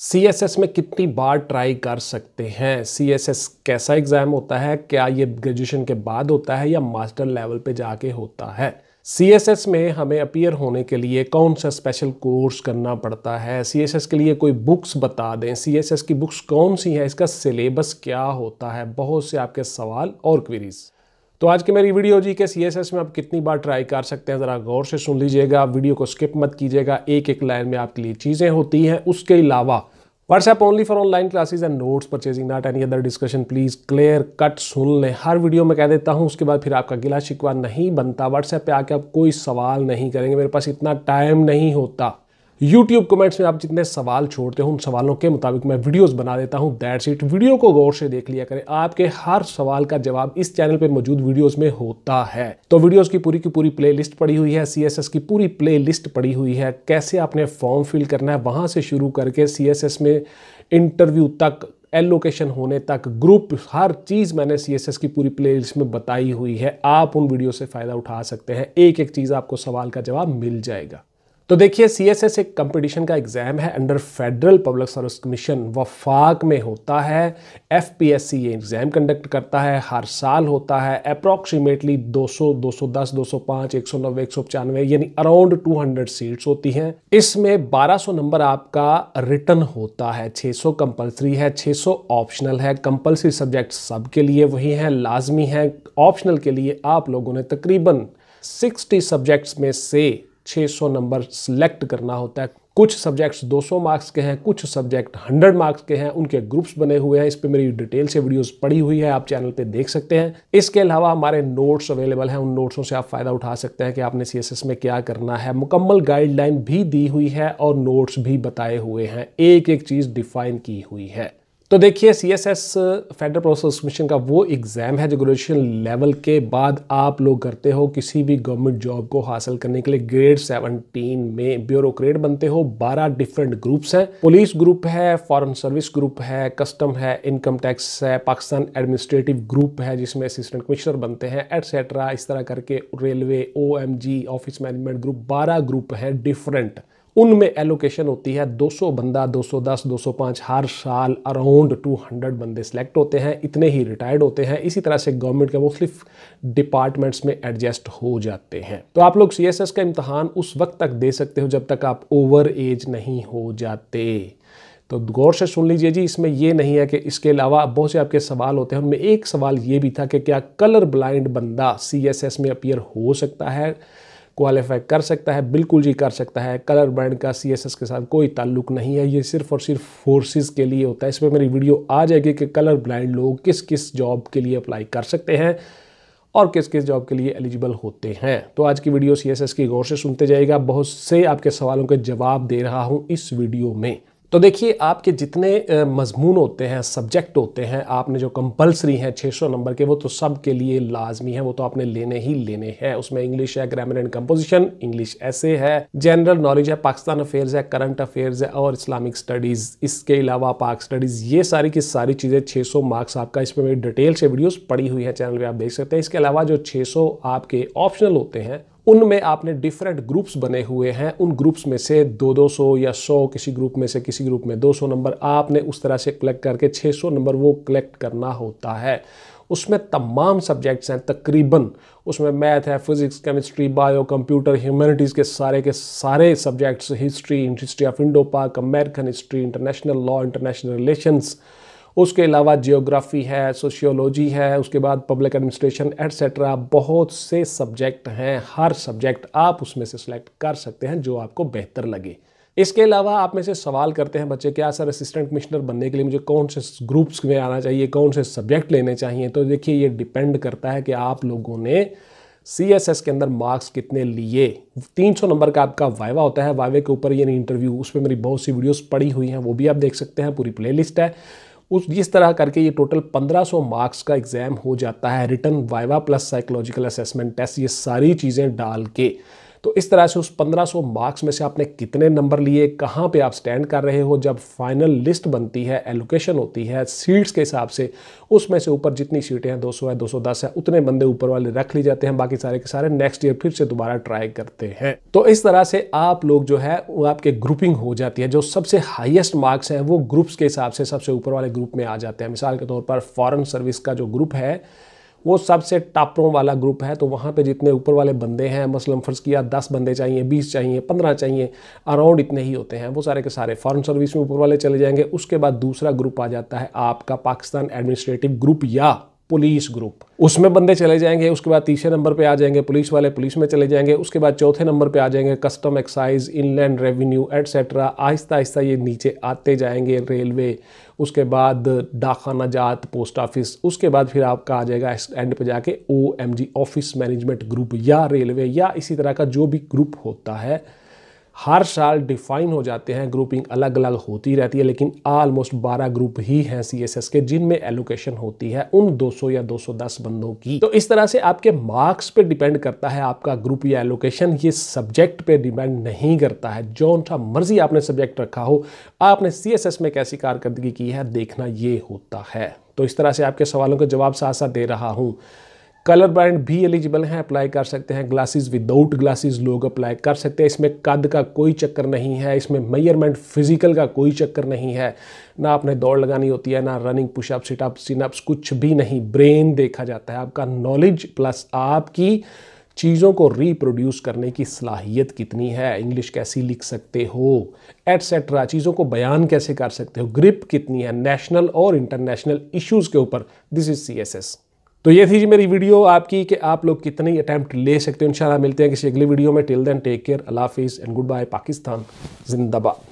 सी S S में कितनी बार try कर सकते हैं सी एस एस कैसा एग्ज़ाम होता है क्या ये ग्रेजुएशन के बाद होता है या मास्टर लेवल पे जाके होता है सी एस एस में हमें अपियर होने के लिए कौन सा स्पेशल कोर्स करना पड़ता है सी एस एस के लिए कोई बुक्स बता दें सी एस एस की बुक्स कौन सी हैं इसका सिलेबस क्या होता है बहुत से आपके सवाल और क्वेरीज़ तो आज की मेरी वीडियो जी के सी में आप कितनी बार ट्राई कर सकते हैं ज़रा गौर से सुन लीजिएगा वीडियो को स्किप मत कीजिएगा एक एक लाइन में आपके लिए चीज़ें होती हैं उसके अलावा WhatsApp only for online classes and notes purchasing not any other discussion please clear cut सुन लें हर वीडियो में कह देता हूँ उसके बाद फिर आपका गिला शिकवा नहीं बनता व्हाट्सएप पर आके आप कोई सवाल नहीं करेंगे मेरे पास इतना टाइम नहीं होता यूट्यूब कमेंट्स में आप जितने सवाल छोड़ते हो उन सवालों के मुताबिक मैं वीडियोस बना देता हूं दैट्स इट वीडियो को गौर से देख लिया करें आपके हर सवाल का जवाब इस चैनल पर मौजूद वीडियोस में होता है तो वीडियोस की पूरी की पूरी प्लेलिस्ट पड़ी हुई है सीएसएस की पूरी प्लेलिस्ट पड़ी हुई है कैसे आपने फॉर्म फिल करना है वहाँ से शुरू करके सी में इंटरव्यू तक एलोकेशन होने तक ग्रुप हर चीज़ मैंने सी की पूरी प्लेलिस्ट में बताई हुई है आप उन वीडियो से फ़ायदा उठा सकते हैं एक एक चीज़ आपको सवाल का जवाब मिल जाएगा तो देखिए सी एस एस एक कंपटीशन का एग्ज़ाम है under federal public service commission वफाक में होता है एफ पी एस सी ये एग्ज़ाम कंडक्ट करता है हर साल होता है अप्रोक्सीमेटली 200, 210, 205, 190, 195 यानी अराउंड 200 सीट्स होती हैं इसमें 1200 नंबर आपका रिटर्न होता है 600 कंपलसरी है 600 ऑप्शनल है कंपलसरी सब्जेक्ट के लिए वही हैं लाजमी हैं ऑप्शनल के लिए आप लोगों ने तकरीबन सिक्सटी सब्जेक्ट्स में से 600 नंबर सेलेक्ट करना होता है कुछ सब्जेक्ट्स 200 मार्क्स के हैं कुछ सब्जेक्ट 100 मार्क्स के हैं उनके ग्रुप्स बने हुए हैं इस पर मेरी डिटेल से वीडियोस पड़ी हुई है आप चैनल पे देख सकते हैं इसके अलावा हमारे नोट्स अवेलेबल हैं उन नोट्सों से आप फ़ायदा उठा सकते हैं कि आपने सी में क्या करना है मुकम्मल गाइडलाइन भी दी हुई है और नोट्स भी बताए हुए हैं एक एक चीज़ डिफाइन की हुई है तो देखिए C S S federal process mission का वो एग्ज़ाम है जो ग्रेजुएशन लेवल के बाद आप लोग करते हो किसी भी गवर्नमेंट जॉब को हासिल करने के लिए ग्रेड 17 में ब्यूरोक्रेट बनते हो 12 डिफरेंट ग्रुप्स हैं पुलिस ग्रुप है फॉरेन सर्विस ग्रुप है कस्टम है इनकम टैक्स है पाकिस्तान एडमिनिस्ट्रेटिव ग्रुप है जिसमें असिस्टेंट कमिश्नर बनते हैं एटसेट्रा इस तरह करके railway O office management group बारह ग्रुप है डिफरेंट उनमें एलोकेशन होती है 200 बंदा 210 205 हर साल अराउंड 200 बंदे सेलेक्ट होते हैं इतने ही रिटायर्ड होते हैं इसी तरह से गवर्नमेंट के मुख्तलिफ डिपार्टमेंट्स में एडजस्ट हो जाते हैं तो आप लोग सी का इम्तहान उस वक्त तक दे सकते हो जब तक आप ओवर एज नहीं हो जाते तो गौर से सुन लीजिए जी इसमें ये नहीं है कि इसके अलावा बहुत से आपके सवाल होते हैं उनमें एक सवाल ये भी था कि क्या कलर ब्लाइंड बंदा सी में अपियर हो सकता है क्वालिफाई कर सकता है बिल्कुल जी कर सकता है कलर ब्रांड का सी के साथ कोई ताल्लुक नहीं है ये सिर्फ और सिर्फ फोर्सेस के लिए होता है इस पर मेरी वीडियो आ जाएगी कि कलर ब्लाइंड लोग किस किस जॉब के लिए अप्लाई कर सकते हैं और किस किस जॉब के लिए एलिजिबल होते हैं तो आज की वीडियो सी की गौर से सुनते जाएगा बहुत से आपके सवालों के जवाब दे रहा हूँ इस वीडियो में तो देखिए आपके जितने मजमून होते हैं सब्जेक्ट होते हैं आपने जो कंपलसरी हैं 600 नंबर के वो तो सब के लिए लाजमी है वो तो आपने लेने ही लेने हैं उसमें इंग्लिश है ग्रामर एंड कंपोजिशन इंग्लिश ऐसे है जनरल नॉलेज है पाकिस्तान अफेयर्स है करंट अफेयर्स है और इस्लामिक स्टडीज़ इसके अलावा पाक स्टडीज़ ये सारी की सारी चीज़ें छः मार्क्स आपका इसमें मेरी डिटेल से वीडियोज़ पड़ी हुई है चैनल पर आप देख सकते हैं इसके अलावा जो छः आपके ऑप्शनल होते हैं उनमें आपने डिफरेंट ग्रुप्स बने हुए हैं उन ग्रुप्स में से दो दो सौ या सौ किसी ग्रुप में से किसी ग्रुप में दो सौ नंबर आपने उस तरह से कलेक्ट करके छः सौ नंबर वो कलेक्ट करना होता है उसमें तमाम सब्जेक्ट्स हैं तकरीबन उसमें मैथ है physics chemistry bio computer humanities के सारे के सारे subjects history history of Indo Pak American history international law international relations उसके अलावा जियोग्राफी है सोशियोलॉजी है उसके बाद पब्लिक एडमिनिस्ट्रेशन एट्सट्रा बहुत से सब्जेक्ट हैं हर सब्जेक्ट आप उसमें से सिलेक्ट कर सकते हैं जो आपको बेहतर लगे इसके अलावा आप में से सवाल करते हैं बच्चे क्या सर असिस्टेंट कमिश्नर बनने के लिए मुझे कौन से ग्रुप्स में आना चाहिए कौन से सब्जेक्ट लेने चाहिए तो देखिए ये डिपेंड करता है कि आप लोगों ने सी एस एस के अंदर मार्क्स कितने लिए 300 नंबर का आपका वाइवा होता है वाइवे के ऊपर यानी इंटरव्यू उस पर मेरी बहुत सी वीडियोस पड़ी हुई हैं वो भी आप देख सकते हैं पूरी प्लेलिस्ट है उस इस तरह करके ये टोटल 1500 मार्क्स का एग्ज़ाम हो जाता है return viva plus psychological assessment test ये सारी चीज़ें डाल के तो इस तरह से उस 1500 मार्क्स में से आपने कितने नंबर लिए कहाँ पे आप स्टैंड कर रहे हो जब फाइनल लिस्ट बनती है एलोकेशन होती है सीट्स के हिसाब से उसमें से ऊपर जितनी सीटें हैं 200 है 210 है उतने बंदे ऊपर वाले रख ली जाते हैं बाकी सारे के सारे नेक्स्ट ईयर फिर से दोबारा ट्राई करते हैं तो इस तरह से आप लोग जो है आपके ग्रुपिंग हो जाती है जो सबसे हाइएस्ट मार्क्स हैं वो ग्रुप्स के हिसाब से सबसे ऊपर वाले ग्रुप में आ जाते हैं मिसाल के तौर पर फॉरन सर्विस का जो ग्रुप है वो सबसे टापरों वाला ग्रुप है तो वहाँ पे जितने ऊपर वाले बंदे हैं मसलन फर्ज किया दस बंदे चाहिए बीस चाहिए पंद्रह चाहिए अराउंड इतने ही होते हैं वो सारे के सारे फॉरन सर्विस में ऊपर वाले चले जाएंगे उसके बाद दूसरा ग्रुप आ जाता है आपका पाकिस्तान एडमिनिस्ट्रेटिव ग्रुप या पुलिस ग्रुप उसमें बंदे चले जाएंगे उसके बाद तीसरे नंबर पे आ जाएंगे पुलिस वाले पुलिस में चले जाएंगे उसके बाद चौथे नंबर पे आ जाएंगे custom excise inland revenue etcetera आहिस्ता आहिस्ता ये नीचे आते जाएंगे रेलवे उसके बाद डाखाना जात पोस्ट ऑफिस उसके बाद फिर आपका आ जाएगा एंड पे जाके ओ ऑफिस मैनेजमेंट ग्रुप या रेलवे या इसी तरह का जो भी ग्रुप होता है हर साल डिफाइन हो जाते हैं ग्रुपिंग अलग अलग होती रहती है लेकिन ऑलमोस्ट 12 ग्रुप ही हैं सीएसएस के जिनमें एलोकेशन होती है उन 200 या 210 बंदों की तो इस तरह से आपके मार्क्स पे डिपेंड करता है आपका ग्रुप या एलोकेशन ये सब्जेक्ट पे डिपेंड नहीं करता है जो उनका मर्जी आपने सब्जेक्ट रखा हो आपने सी में कैसी कारकर्दगी की है देखना ये होता है तो इस तरह से आपके सवालों के जवाब साथ साथ दे रहा हूँ कलर ब्रांड भी एलिजिबल हैं अप्लाई कर सकते हैं ग्लासेस विदाउट ग्लासेस लोग अप्लाई कर सकते हैं इसमें कद का कोई चक्कर नहीं है इसमें मेयरमेंट फिजिकल का कोई चक्कर नहीं है ना आपने दौड़ लगानी होती है ना रनिंग पुशअप सिटअप सिनअप्स कुछ भी नहीं ब्रेन देखा जाता है आपका नॉलेज प्लस आपकी चीज़ों को रिप्रोड्यूस करने की सलाहियत कितनी है इंग्लिश कैसी लिख सकते हो एटसेट्रा चीज़ों को बयान कैसे कर सकते हो ग्रिप कितनी है नेशनल और इंटरनेशनल इश्यूज़ के ऊपर this is C S S तो ये थी जी मेरी वीडियो आपकी कि आप लोग कितने अटैम्प्ट ले सकते हो इंशाल्लाह मिलते हैं किसी अगली वीडियो में टिल देन टेक केयर अल्लाह हाफिज़ एंड गुड बाय पाकिस्तान जिंदाबाद